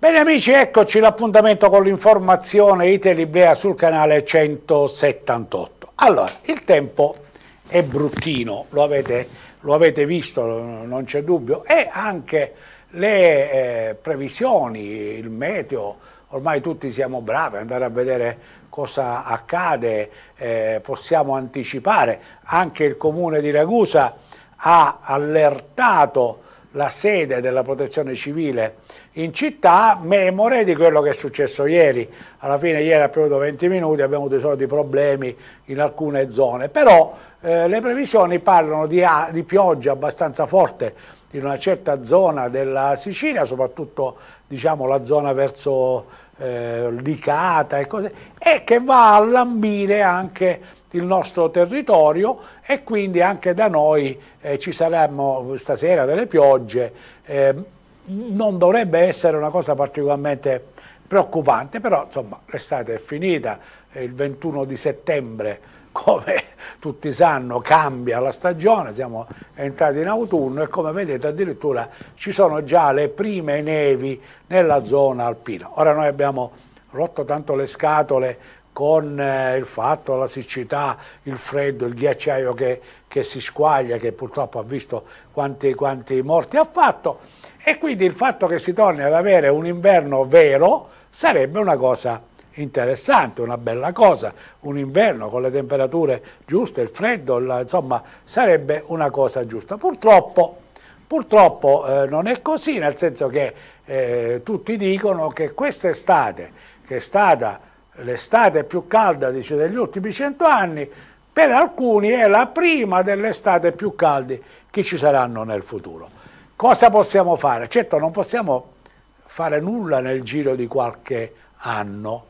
Bene amici, eccoci l'appuntamento con l'informazione Itelibrea sul canale 178. Allora, il tempo è bruttino, lo avete, lo avete visto, non c'è dubbio, e anche le eh, previsioni, il meteo, ormai tutti siamo bravi, ad andare a vedere cosa accade, eh, possiamo anticipare, anche il comune di Ragusa ha allertato la sede della protezione civile in città, memore di quello che è successo ieri. Alla fine ieri ha piovuto 20 minuti, abbiamo avuto i soliti problemi in alcune zone, però eh, le previsioni parlano di, di pioggia abbastanza forte in una certa zona della Sicilia, soprattutto diciamo, la zona verso eh, licata e cose, e che va a lambire anche il nostro territorio e quindi anche da noi eh, ci saremmo stasera delle piogge, eh, non dovrebbe essere una cosa particolarmente preoccupante, però insomma l'estate è finita, eh, il 21 di settembre come tutti sanno cambia la stagione, siamo entrati in autunno e come vedete addirittura ci sono già le prime nevi nella zona alpina. Ora noi abbiamo rotto tanto le scatole con eh, il fatto, la siccità, il freddo, il ghiacciaio che, che si squaglia, che purtroppo ha visto quanti, quanti morti ha fatto, e quindi il fatto che si torni ad avere un inverno vero sarebbe una cosa importante interessante, una bella cosa, un inverno con le temperature giuste, il freddo, la, insomma sarebbe una cosa giusta. Purtroppo, purtroppo eh, non è così, nel senso che eh, tutti dicono che quest'estate, che è stata l'estate più calda dice, degli ultimi cento anni, per alcuni è la prima delle estate più calde che ci saranno nel futuro. Cosa possiamo fare? Certo non possiamo fare nulla nel giro di qualche anno,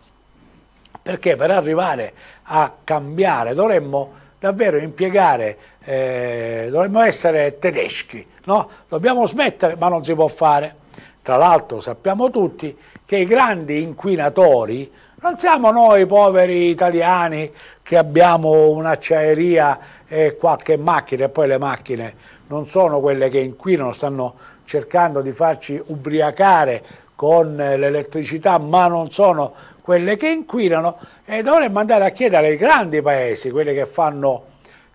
perché per arrivare a cambiare dovremmo davvero impiegare, eh, dovremmo essere tedeschi, no? dobbiamo smettere, ma non si può fare. Tra l'altro sappiamo tutti che i grandi inquinatori non siamo noi poveri italiani che abbiamo un'acciaieria e qualche macchina e poi le macchine non sono quelle che inquinano, stanno cercando di farci ubriacare con l'elettricità, ma non sono quelle che inquinano, e dovremmo andare a chiedere ai grandi paesi, quelli che, fanno,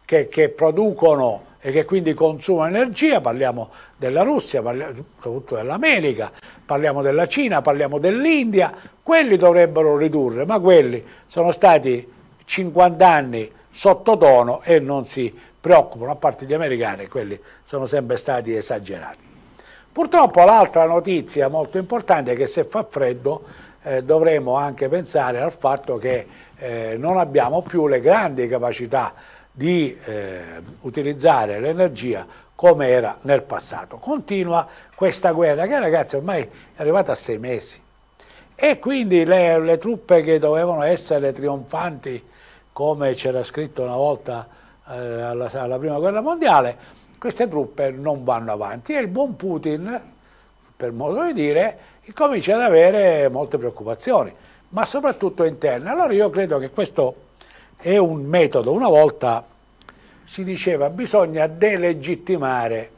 che, che producono e che quindi consumano energia, parliamo della Russia, parliamo soprattutto dell'America, parliamo della Cina, parliamo dell'India, quelli dovrebbero ridurre, ma quelli sono stati 50 anni sottotono e non si preoccupano, a parte gli americani, quelli sono sempre stati esagerati. Purtroppo l'altra notizia molto importante è che se fa freddo eh, dovremo anche pensare al fatto che eh, non abbiamo più le grandi capacità di eh, utilizzare l'energia come era nel passato. Continua questa guerra che ragazzi ormai è arrivata a sei mesi e quindi le, le truppe che dovevano essere trionfanti come c'era scritto una volta eh, alla, alla prima guerra mondiale, queste truppe non vanno avanti e il buon Putin, per modo di dire, comincia ad avere molte preoccupazioni, ma soprattutto interne. Allora io credo che questo è un metodo, una volta si diceva che bisogna delegittimare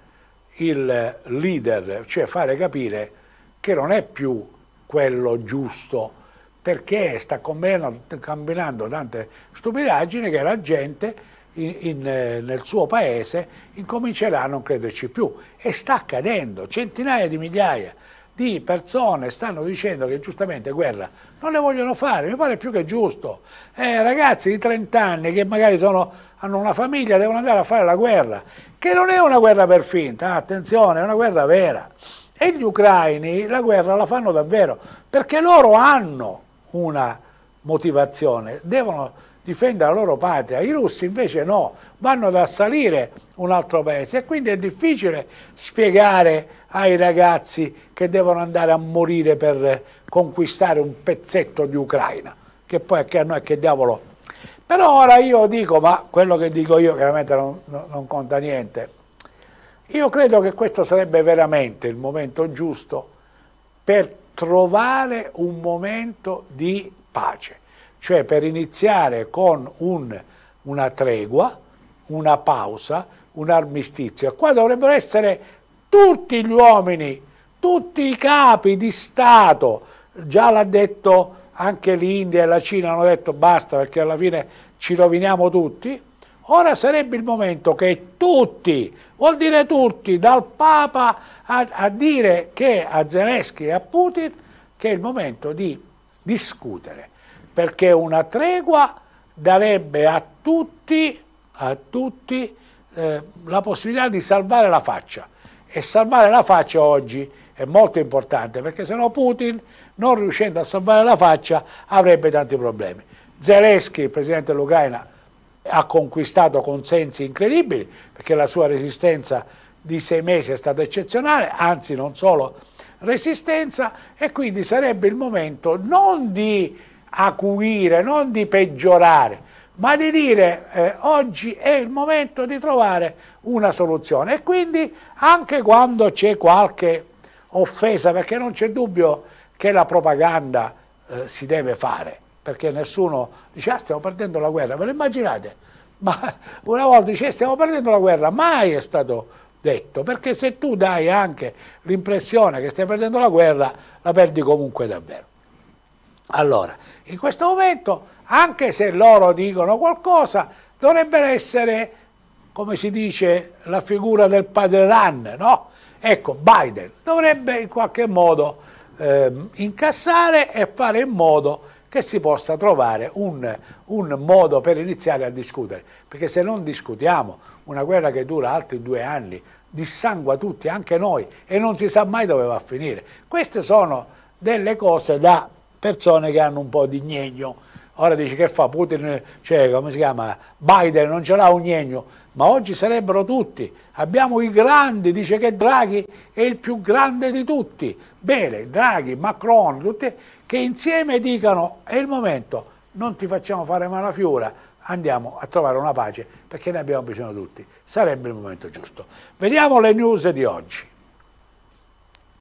il leader, cioè fare capire che non è più quello giusto, perché sta combinando, combinando tante stupidaggini che la gente in, in, eh, nel suo paese incomincerà a non crederci più e sta accadendo, centinaia di migliaia di persone stanno dicendo che giustamente guerra non le vogliono fare, mi pare più che giusto. Eh, ragazzi di 30 anni che magari sono, hanno una famiglia devono andare a fare la guerra, che non è una guerra per finta, ah, attenzione, è una guerra vera. E gli ucraini la guerra la fanno davvero, perché loro hanno una motivazione, devono difendere la loro patria, i russi invece no, vanno ad assalire un altro paese e quindi è difficile spiegare ai ragazzi che devono andare a morire per conquistare un pezzetto di Ucraina, che poi a noi che diavolo... Però ora io dico, ma quello che dico io chiaramente non, non conta niente, io credo che questo sarebbe veramente il momento giusto per trovare un momento di pace cioè per iniziare con un, una tregua, una pausa, un armistizio. Qua dovrebbero essere tutti gli uomini, tutti i capi di Stato, già l'ha detto anche l'India e la Cina, hanno detto basta perché alla fine ci roviniamo tutti. Ora sarebbe il momento che tutti, vuol dire tutti, dal Papa a, a dire che a Zelensky e a Putin, che è il momento di discutere perché una tregua darebbe a tutti, a tutti eh, la possibilità di salvare la faccia. E salvare la faccia oggi è molto importante, perché se no Putin, non riuscendo a salvare la faccia, avrebbe tanti problemi. Zelensky, il presidente dell'Ucraina, ha conquistato consensi incredibili, perché la sua resistenza di sei mesi è stata eccezionale, anzi non solo resistenza, e quindi sarebbe il momento non di acuire, non di peggiorare, ma di dire eh, oggi è il momento di trovare una soluzione e quindi anche quando c'è qualche offesa, perché non c'è dubbio che la propaganda eh, si deve fare, perché nessuno dice ah, stiamo perdendo la guerra, ve lo immaginate? Ma una volta dice eh, stiamo perdendo la guerra, mai è stato detto, perché se tu dai anche l'impressione che stai perdendo la guerra, la perdi comunque davvero. Allora, in questo momento, anche se loro dicono qualcosa, dovrebbero essere, come si dice, la figura del padre Run, no? Ecco, Biden dovrebbe in qualche modo eh, incassare e fare in modo che si possa trovare un, un, modo per iniziare a discutere, perché se non discutiamo una guerra che dura altri due anni, dissangua tutti, anche noi, e non si sa mai dove va a finire. Queste sono delle cose da persone che hanno un po' di gnegno. Ora dice che fa Putin, cioè come si chiama? Biden non ce l'ha un gnegno, ma oggi sarebbero tutti. Abbiamo i grandi, dice che Draghi è il più grande di tutti. Bene, Draghi, Macron, tutti che insieme dicano è il momento, non ti facciamo fare malafiora, andiamo a trovare una pace perché ne abbiamo bisogno tutti. Sarebbe il momento giusto. Vediamo le news di oggi.